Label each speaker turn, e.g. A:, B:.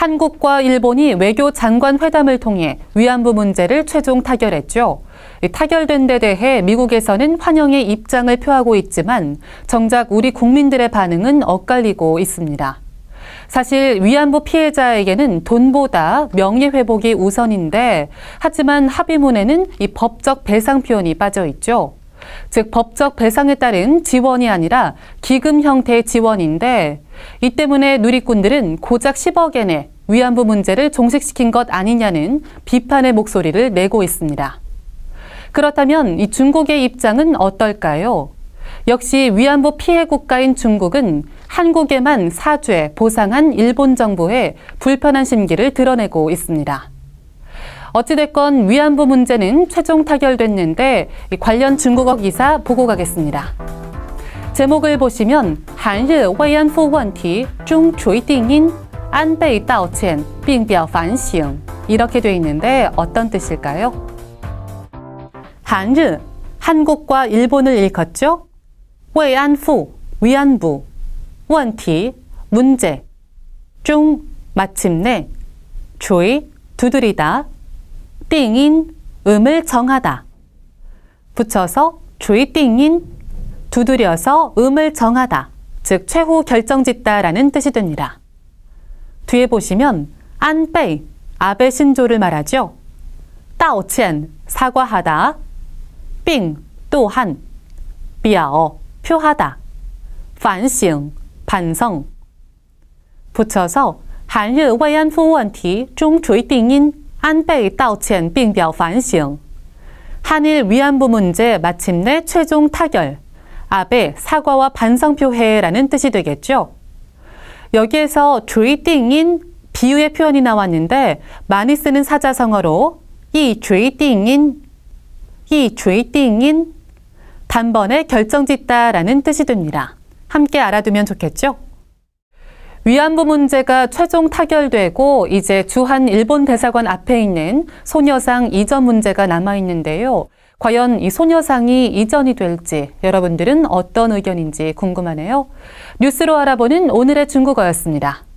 A: 한국과 일본이 외교 장관 회담을 통해 위안부 문제를 최종 타결했죠. 타결된 데 대해 미국에서는 환영의 입장을 표하고 있지만 정작 우리 국민들의 반응은 엇갈리고 있습니다. 사실 위안부 피해자에게는 돈보다 명예회복이 우선인데 하지만 합의문에는 이 법적 배상 표현이 빠져 있죠. 즉 법적 배상에 따른 지원이 아니라 기금 형태의 지원인데 이 때문에 누리꾼들은 고작 10억에 내 위안부 문제를 종식시킨 것 아니냐는 비판의 목소리를 내고 있습니다. 그렇다면 이 중국의 입장은 어떨까요? 역시 위안부 피해 국가인 중국은 한국에만 사죄, 보상한 일본 정부의 불편한 심기를 드러내고 있습니다. 어찌됐건 위안부 문제는 최종 타결됐는데 관련 중국어 기사 보고 가겠습니다. 제목을 보시면 한일 외안부 원티 중追定因 안베이道歉 并表反省 이렇게 돼 있는데 어떤 뜻일까요? 한일 한국과 일본을 일컫죠? 외안부 위안부 원티 문제 중 마침내 조이 두드리다 띵인 음을 정하다. 붙여서 조이띵인 두드려서 음을 정하다. 즉 최후 결정짓다라는 뜻이 됩니다. 뒤에 보시면 안베이 아베 신조를 말하죠. 따오첸 사과하다. 빙 또한 비아어 표하다. 반싱 반성 붙여서 한일 외 후원티 题中垂 띵인 안被 道歉并表反省. 한일 위안부 문제 마침내 최종 타결. 아베 사과와 반성표해라는 뜻이 되겠죠. 여기에서 죄띵인 비유의 표현이 나왔는데 많이 쓰는 사자성어로 이 죄띵인 이 죄띵인 단번에 결정짓다라는 뜻이 됩니다. 함께 알아두면 좋겠죠? 위안부 문제가 최종 타결되고 이제 주한 일본 대사관 앞에 있는 소녀상 이전 문제가 남아 있는데요. 과연 이 소녀상이 이전이 될지 여러분들은 어떤 의견인지 궁금하네요. 뉴스로 알아보는 오늘의 중국어였습니다.